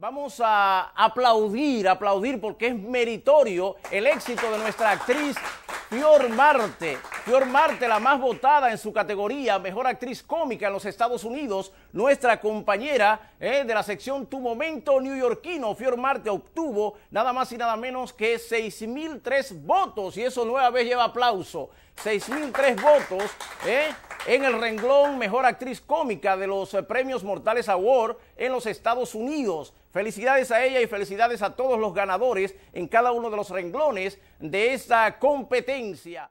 Vamos a aplaudir, aplaudir porque es meritorio el éxito de nuestra actriz Fior Marte. Fior Marte, la más votada en su categoría, mejor actriz cómica en los Estados Unidos, nuestra compañera eh, de la sección Tu Momento Yorkino, Fior Marte, obtuvo nada más y nada menos que 6.003 votos y eso nueva vez lleva aplauso. 6.003 votos, ¿eh? en el renglón Mejor Actriz Cómica de los eh, Premios Mortales Award en los Estados Unidos. Felicidades a ella y felicidades a todos los ganadores en cada uno de los renglones de esta competencia.